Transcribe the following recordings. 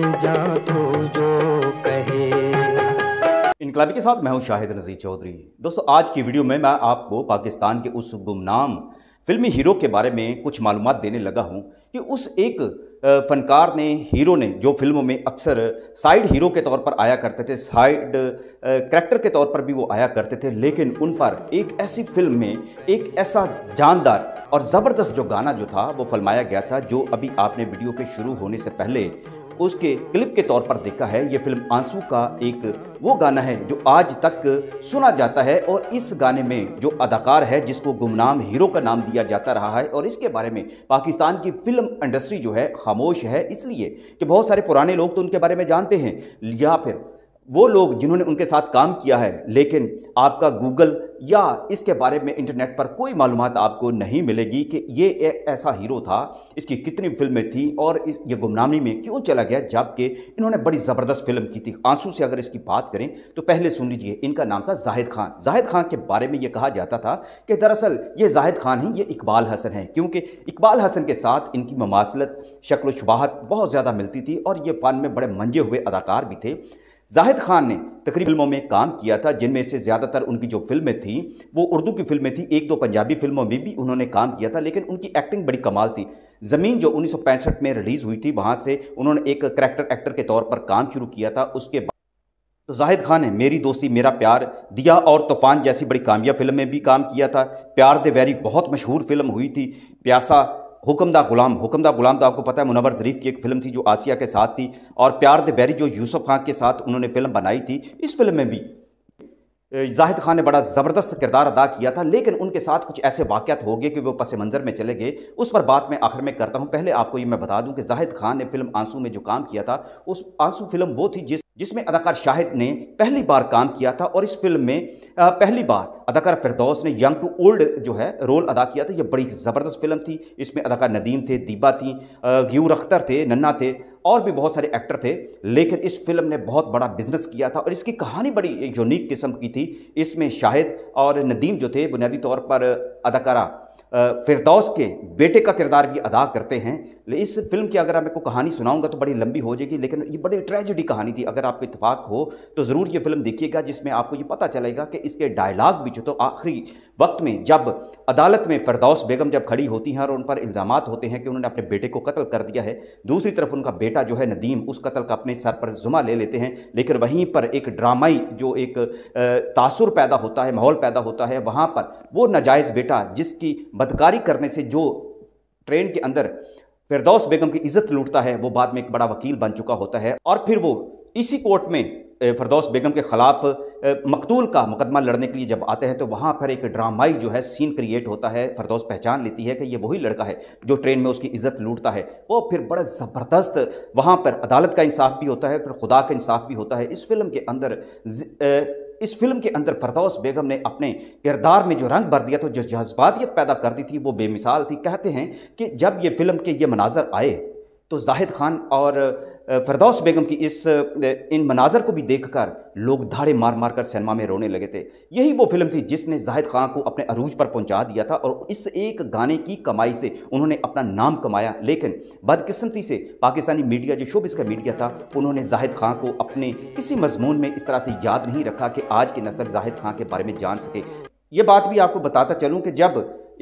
जान जा तो जो कहे इनकलाबी के साथ मैं हूं शाहिद नज़ीर चौधरी दोस्तों आज की वीडियो में मैं आपको पाकिस्तान के उस गुमनाम फिल्मी हीरो के बारे में कुछ मालूम देने लगा हूं कि उस एक फ़नकार ने हीरो ने जो फिल्मों में अक्सर साइड हीरो के तौर पर आया करते थे साइड करेक्टर के तौर पर भी वो आया करते थे लेकिन उन पर एक ऐसी फिल्म में एक ऐसा जानदार और ज़बरदस्त जो गाना जो था वो फलमाया गया था जो अभी आपने वीडियो के शुरू होने से पहले उसके क्लिप के तौर पर देखा है ये फिल्म आंसू का एक वो गाना है जो आज तक सुना जाता है और इस गाने में जो अदाकार है जिसको गुमनाम हीरो का नाम दिया जाता रहा है और इसके बारे में पाकिस्तान की फिल्म इंडस्ट्री जो है खामोश है इसलिए कि बहुत सारे पुराने लोग तो उनके बारे में जानते हैं या फिर वो लोग जिन्होंने उनके साथ काम किया है लेकिन आपका गूगल या इसके बारे में इंटरनेट पर कोई मालूम आपको नहीं मिलेगी कि ये एक ऐसा हीरो था इसकी कितनी फिल्में थी और इस ये गुमनामी में क्यों चला गया जबकि इन्होंने बड़ी ज़बरदस्त फिल्म की थी आंसू से अगर इसकी बात करें तो पहले सुन लीजिए इनका नाम था जाहिद खान जाहिद खान के बारे में ये कहा जाता था कि दरअसल ये जाहिद खान हैं ये इकबाल हसन हैं क्योंकि इकबाल हसन के साथ इनकी ममासलत शक्ल शुबाहत बहुत ज़्यादा मिलती थी और ये फ़न में बड़े मंजे हुए अदाकार भी थे जाहिद खान ने तकरीब फिल्मों में काम किया था जिनमें से ज़्यादातर उनकी जो फिल्में थीं वो उर्दू की फिल्में थीं एक दो पंजाबी फिल्मों में भी उन्होंने काम किया था लेकिन उनकी एक्टिंग बड़ी कमाल थी ज़मीन जो 1965 में रिलीज़ हुई थी वहाँ से उन्होंने एक करैक्टर एक्टर के तौर पर काम शुरू किया था उसके बाद तो जाहिद खान ने मेरी दोस्ती मेरा प्यार दिया और तूफ़ान जैसी बड़ी कामयाब फिल्म में भी काम किया था प्यार दे वैरी बहुत मशहूर फिल्म हुई थी प्यासा हुक्म दा गुलाम हुक्म दा गुलाम तो आपको पता है मुनवर शरीफ की एक फिल्म थी जो आसिया के साथ थी और प्यार द बैरी जो यूसुफ खान के साथ उन्होंने फिल्म बनाई थी इस फिल्म में भी जाहिद खान ने बड़ा ज़बरदस्त किरदार अदा किया था लेकिन उनके साथ कुछ ऐसे वाक़ हो गए कि वो पस मंज़र में चले गए उस पर बात मैं आखिर में करता हूँ पहले आपको ये मैं बता दूँ कि जाहिद खान ने फिल्म आंसू में जो काम किया था उस आंसू फिल्म वो थी जिस जिसमें अदाकार शाहिद ने पहली बार काम किया था और इस फिल्म में पहली बार अदाकार फिरदौस ने यंग टू ओल्ड जो है रोल अदा किया था यह बड़ी ज़बरदस्त फिल्म थी इसमें अदाकार नदीम थे दीबा थी ग्यूर अख्तर थे नन्ना थे और भी बहुत सारे एक्टर थे लेकिन इस फिल्म ने बहुत बड़ा बिजनेस किया था और इसकी कहानी बड़ी यूनिक किस्म की थी इसमें शाहिद और नदीम जो थे बुनियादी तौर पर अदाकारा फिरदौस के बेटे का किरदार भी अदा करते हैं इस फिल्म की अगर आपको कहानी सुनाऊंगा तो बड़ी लंबी हो जाएगी लेकिन ये बड़ी ट्रेजिडी कहानी थी अगर आपको इतफाक हो तो ज़रूर ये फिल्म देखिएगा जिसमें आपको ये पता चलेगा कि इसके डायलाग भी जो तो आखिरी वक्त में जब अदालत में फरदौस बेगम जब खड़ी होती हैं और उन पर इल्ज़ाम होते हैं कि उन्होंने अपने बेटे को कत्ल कर दिया है दूसरी तरफ उनका बेटा जो है नदीम उस कत्ल का अपने सर पर जुमा ले लेते हैं लेकिन वहीं पर एक ड्रामाई जो एक तासुर पैदा होता है माहौल पैदा होता है वहाँ पर वो नाजायज़ बेटा जिसकी बदकारी करने से जो ट्रेन के अंदर फिरदौस बेगम की इज्जत लूटता है वो बाद में एक बड़ा वकील बन चुका होता है और फिर वो इसी कोर्ट में फरदौस बेगम के ख़िलाफ़ मकतूल का मुकदमा लड़ने के लिए जब आते हैं तो वहाँ पर एक ड्रामाई जो है सीन क्रिएट होता है फरदौस पहचान लेती है कि ये वही लड़का है जो ट्रेन में उसकी इज़्ज़त लूटता है वो फिर बड़े ज़बरदस्त वहाँ पर अदालत का इंसाफ भी होता है फिर खुदा का इंसाफ भी होता है इस फिल्म के अंदर इस फिल्म के अंदर फरदौस बेगम ने अपने किरदार में जो रंग भर दिया था तो जो जज्बातियत पैदा कर दी थी वो बेमिसाल थी कहते हैं कि जब ये फिल्म के ये मनाजर आए तो जाहिद खान और फरदौस बेगम की इस इन मनाजर को भी देखकर लोग धाड़े मार मार कर सिनेमा में रोने लगे थे यही वो फिल्म थी जिसने जाहिद खान को अपने अरूज पर पहुंचा दिया था और इस एक गाने की कमाई से उन्होंने अपना नाम कमाया लेकिन बदकिस्मती से पाकिस्तानी मीडिया जो शोबिस का मीडिया था उन्होंने जाहिद खान को अपने किसी मजमून में इस तरह से याद नहीं रखा कि आज की नस्ल जाहिद खान के बारे में जान सके ये बात भी आपको बताता चलूँ कि जब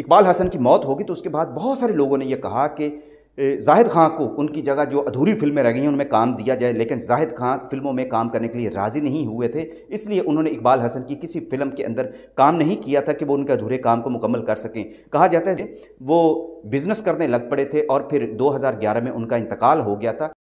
इकबाल हसन की मौत होगी तो उसके बाद बहुत सारे लोगों ने यह कहा कि जाहिद खां को उनकी जगह जो अधूरी फिल्में रह गई हैं उनमें काम दिया जाए लेकिन जाहिद खां फिल्मों में काम करने के लिए राज़ी नहीं हुए थे इसलिए उन्होंने इकबाल हसन की किसी फिल्म के अंदर काम नहीं किया था कि वो उनके अधूरे काम को मुकम्मल कर सकें कहा जाता है वो बिज़नेस करने लग पड़े थे और फिर दो में उनका इंतकाल हो गया था